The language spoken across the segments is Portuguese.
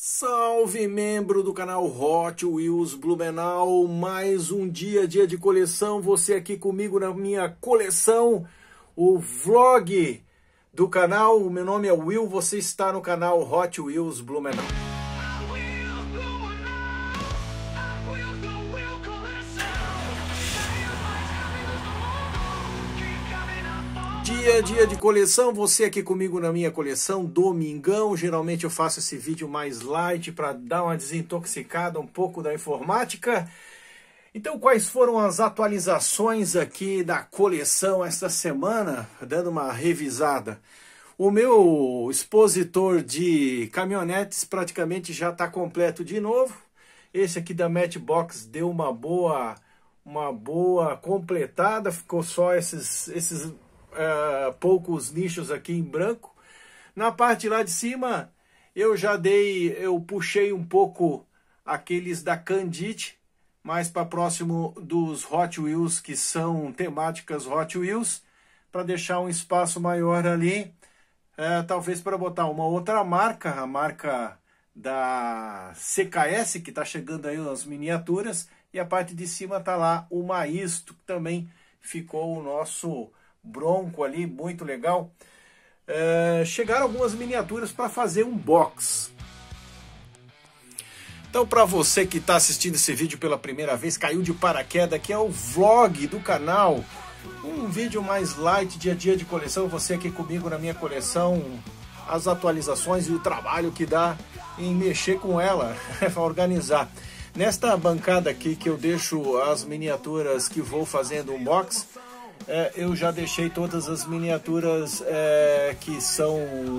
Salve membro do canal Hot Wheels Blumenau, mais um dia, dia de coleção, você aqui comigo na minha coleção, o vlog do canal, o meu nome é Will, você está no canal Hot Wheels Blumenau. dia, dia de coleção, você aqui comigo na minha coleção, domingão. Geralmente eu faço esse vídeo mais light para dar uma desintoxicada um pouco da informática. Então, quais foram as atualizações aqui da coleção esta semana? Dando uma revisada. O meu expositor de caminhonetes praticamente já está completo de novo. Esse aqui da Matchbox deu uma boa uma boa completada, ficou só esses, esses uh, poucos nichos aqui em branco. Na parte lá de cima, eu já dei, eu puxei um pouco aqueles da Candite, mais para próximo dos Hot Wheels, que são temáticas Hot Wheels, para deixar um espaço maior ali, eh, talvez para botar uma outra marca, a marca da CKS, que está chegando aí nas miniaturas, e a parte de cima está lá o Maisto, que também ficou o nosso bronco ali, muito legal. É, chegaram algumas miniaturas para fazer um box. Então, para você que está assistindo esse vídeo pela primeira vez, caiu de paraquedas, que é o vlog do canal. Um vídeo mais light, dia a dia de coleção. Você aqui comigo na minha coleção, as atualizações e o trabalho que dá em mexer com ela, é organizar. Nesta bancada aqui que eu deixo as miniaturas que vou fazendo um box, é, eu já deixei todas as miniaturas é, que são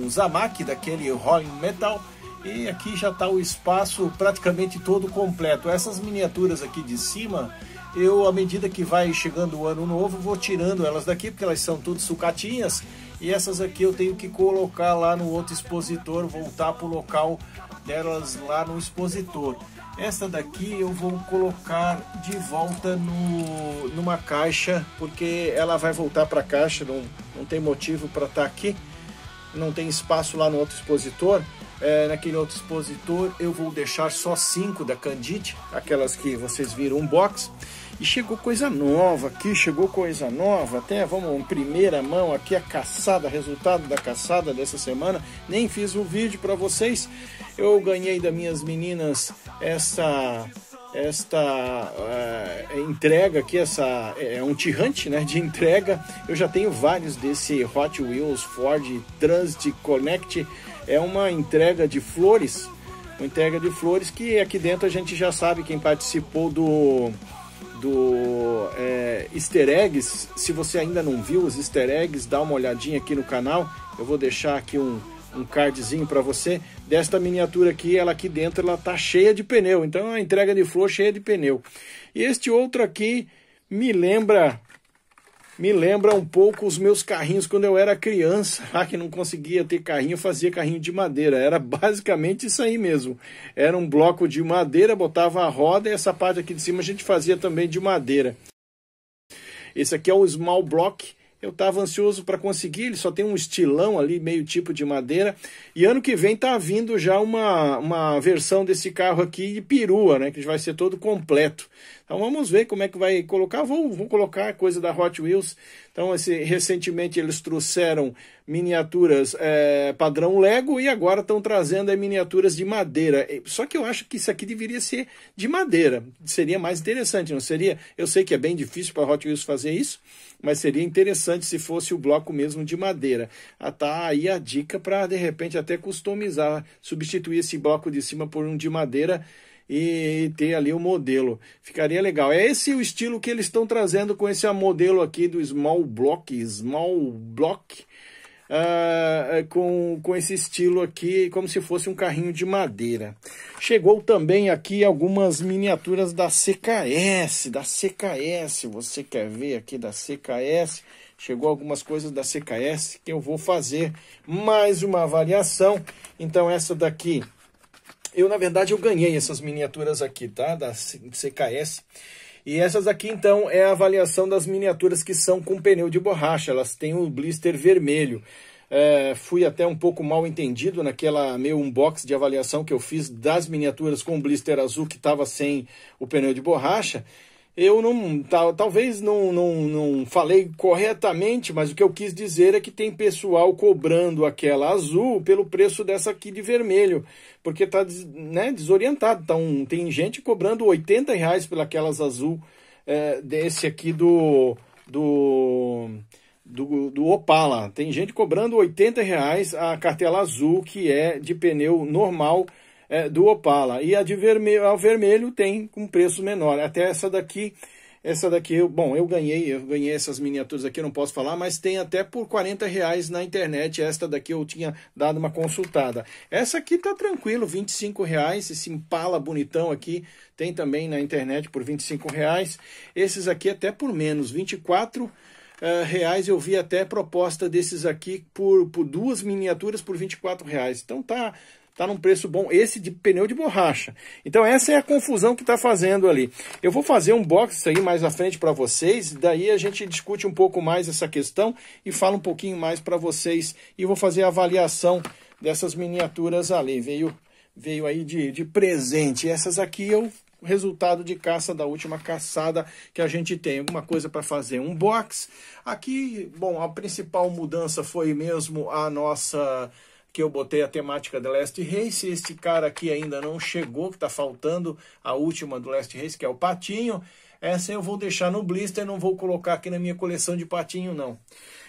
Zamak, daquele Rolling Metal. E aqui já está o espaço praticamente todo completo. Essas miniaturas aqui de cima, eu à medida que vai chegando o ano novo, vou tirando elas daqui, porque elas são tudo sucatinhas. E essas aqui eu tenho que colocar lá no outro expositor, voltar para o local delas lá no expositor. Esta daqui eu vou colocar de volta no, numa caixa, porque ela vai voltar para a caixa, não, não tem motivo para estar tá aqui, não tem espaço lá no outro expositor. É, naquele outro expositor eu vou deixar só cinco da Candide, aquelas que vocês viram um box. E chegou coisa nova aqui, chegou coisa nova, até vamos em primeira mão aqui a caçada, resultado da caçada dessa semana. Nem fiz o um vídeo para vocês. Eu ganhei das minhas meninas essa esta uh, entrega aqui, essa eh, é um tirante né, de entrega. Eu já tenho vários desse Hot Wheels Ford Transit Connect. É uma entrega de flores, uma entrega de flores que aqui dentro a gente já sabe quem participou do do é, easter eggs. Se você ainda não viu os easter eggs, dá uma olhadinha aqui no canal. Eu vou deixar aqui um, um cardzinho para você desta miniatura aqui, ela aqui dentro ela tá cheia de pneu, então é uma entrega de flor cheia de pneu. E este outro aqui me lembra me lembra um pouco os meus carrinhos quando eu era criança, ah, que não conseguia ter carrinho, fazia carrinho de madeira. Era basicamente isso aí mesmo. Era um bloco de madeira, botava a roda e essa parte aqui de cima a gente fazia também de madeira. Esse aqui é o Small Block, eu estava ansioso para conseguir, ele só tem um estilão ali, meio tipo de madeira. E ano que vem tá vindo já uma, uma versão desse carro aqui de perua, né? Que vai ser todo completo. Então vamos ver como é que vai colocar. Vou, vou colocar coisa da Hot Wheels então, esse, recentemente eles trouxeram miniaturas é, padrão Lego e agora estão trazendo é, miniaturas de madeira. Só que eu acho que isso aqui deveria ser de madeira. Seria mais interessante, não seria? Eu sei que é bem difícil para a Hot Wheels fazer isso, mas seria interessante se fosse o bloco mesmo de madeira. Ah, tá aí a dica para, de repente, até customizar, substituir esse bloco de cima por um de madeira e ter ali o modelo. Ficaria legal. É esse o estilo que eles estão trazendo com esse modelo aqui do Small Block, Small Block, uh, com, com esse estilo aqui, como se fosse um carrinho de madeira. Chegou também aqui algumas miniaturas da CKS, da CKS, você quer ver aqui da CKS? chegou algumas coisas da CKS que eu vou fazer mais uma avaliação. Então essa daqui eu, na verdade, eu ganhei essas miniaturas aqui, tá? Da CKS. E essas aqui, então, é a avaliação das miniaturas que são com pneu de borracha. Elas têm o um blister vermelho. É, fui até um pouco mal entendido naquela meu unbox de avaliação que eu fiz das miniaturas com o blister azul que estava sem o pneu de borracha eu não tal, talvez não, não, não falei corretamente, mas o que eu quis dizer é que tem pessoal cobrando aquela azul pelo preço dessa aqui de vermelho, porque está né, desorientado. então tem gente cobrando 80 reais pelas azul é, desse aqui do, do, do, do Opala. Tem gente cobrando 80 reais a cartela azul, que é de pneu normal, é, do Opala. E a de vermelho, ao vermelho tem com preço menor. Até essa daqui, essa daqui, eu, bom, eu ganhei, eu ganhei essas miniaturas aqui, não posso falar, mas tem até por 40 reais na internet. Esta daqui eu tinha dado uma consultada. Essa aqui tá tranquilo, 25 reais. Esse Impala bonitão aqui tem também na internet por 25 reais. Esses aqui até por menos, 24 Uh, eh, reais eu vi até proposta desses aqui por, por duas miniaturas por 24 reais então tá está num preço bom, esse de pneu de borracha. Então essa é a confusão que está fazendo ali. Eu vou fazer um box aí mais à frente para vocês, daí a gente discute um pouco mais essa questão e fala um pouquinho mais para vocês e vou fazer a avaliação dessas miniaturas ali. Veio, veio aí de, de presente. Essas aqui eu é o resultado de caça da última caçada que a gente tem. Alguma coisa para fazer, um box. Aqui, bom, a principal mudança foi mesmo a nossa que eu botei a temática do Last Race. Este cara aqui ainda não chegou, que está faltando a última do Last Race, que é o Patinho. Essa eu vou deixar no blister, não vou colocar aqui na minha coleção de patinho, não.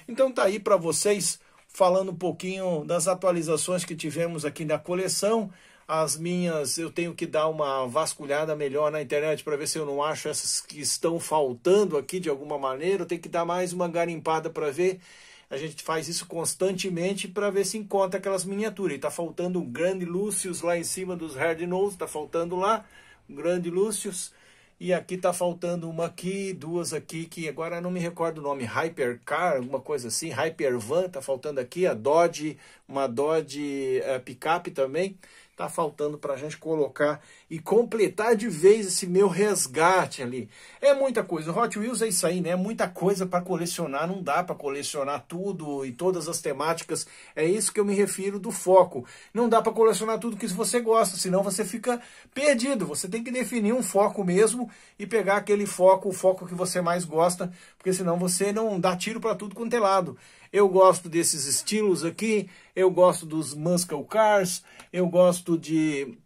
Então tá aí para vocês, falando um pouquinho das atualizações que tivemos aqui na coleção. As minhas, eu tenho que dar uma vasculhada melhor na internet para ver se eu não acho essas que estão faltando aqui de alguma maneira. Eu tenho que dar mais uma garimpada para ver a gente faz isso constantemente para ver se encontra aquelas miniaturas. E está faltando um grande Lúcius lá em cima dos hard nose, está faltando lá um grande Lúcius. E aqui está faltando uma aqui, duas aqui, que agora não me recordo o nome, Hypercar, alguma coisa assim, Hypervan, está faltando aqui, a Dodge, uma Dodge uh, picape também está faltando para a gente colocar e completar de vez esse meu resgate ali. É muita coisa. O Hot Wheels é isso aí, né? É muita coisa para colecionar. Não dá para colecionar tudo e todas as temáticas. É isso que eu me refiro do foco. Não dá para colecionar tudo que você gosta, senão você fica perdido. Você tem que definir um foco mesmo e pegar aquele foco, o foco que você mais gosta, porque senão você não dá tiro para tudo quanto é lado eu gosto desses estilos aqui, eu gosto dos Muscle Cars, eu gosto de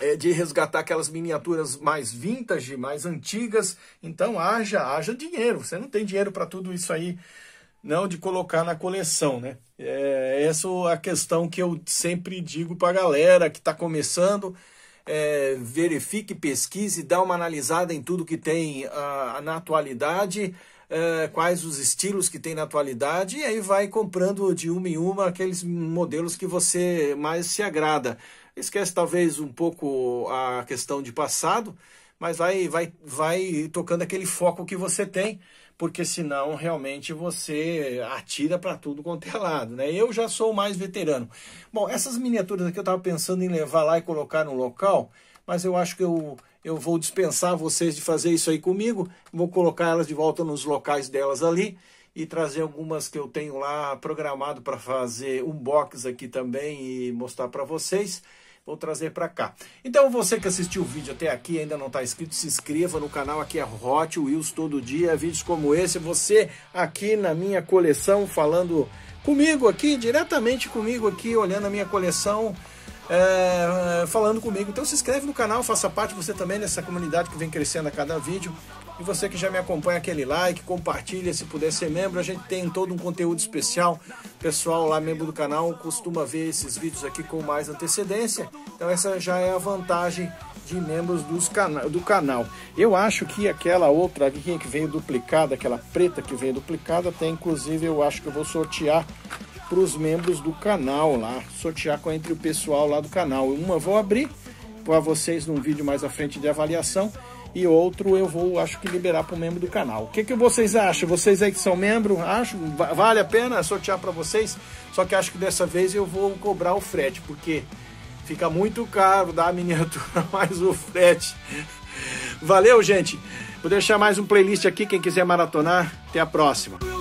eh, de resgatar aquelas miniaturas mais vintage, mais antigas. Então haja, haja dinheiro. Você não tem dinheiro para tudo isso aí, não de colocar na coleção, né? É, essa é a questão que eu sempre digo para a galera que está começando. É, verifique, pesquise, dá uma analisada em tudo que tem uh, na atualidade. Eh, quais os estilos que tem na atualidade, e aí vai comprando de uma em uma aqueles modelos que você mais se agrada. Esquece talvez um pouco a questão de passado, mas vai, vai, vai tocando aquele foco que você tem, porque senão realmente você atira para tudo quanto é lado. Né? Eu já sou mais veterano. Bom, essas miniaturas aqui eu estava pensando em levar lá e colocar no local mas eu acho que eu, eu vou dispensar vocês de fazer isso aí comigo, vou colocar elas de volta nos locais delas ali e trazer algumas que eu tenho lá programado para fazer um box aqui também e mostrar para vocês. Vou trazer para cá. Então você que assistiu o vídeo até aqui e ainda não está inscrito, se inscreva no canal aqui é Hot Wheels todo dia, vídeos como esse, você aqui na minha coleção falando comigo aqui, diretamente comigo aqui, olhando a minha coleção é, é, falando comigo. Então se inscreve no canal, faça parte você também dessa comunidade que vem crescendo a cada vídeo. E você que já me acompanha, aquele like, compartilha, se puder ser membro, a gente tem todo um conteúdo especial. O pessoal lá, membro do canal, costuma ver esses vídeos aqui com mais antecedência. Então essa já é a vantagem de membros dos cana do canal. Eu acho que aquela outra guia que veio duplicada, aquela preta que veio duplicada, tem inclusive, eu acho que eu vou sortear para os membros do canal lá, sortear com entre o pessoal lá do canal. Uma vou abrir para vocês num vídeo mais à frente de avaliação e outro eu vou, acho que liberar para o membro do canal. O que, que vocês acham? Vocês aí que são membro, acho vale a pena sortear para vocês? Só que acho que dessa vez eu vou cobrar o frete, porque fica muito caro dar a miniatura mais o frete. Valeu, gente. Vou deixar mais um playlist aqui quem quiser maratonar. Até a próxima.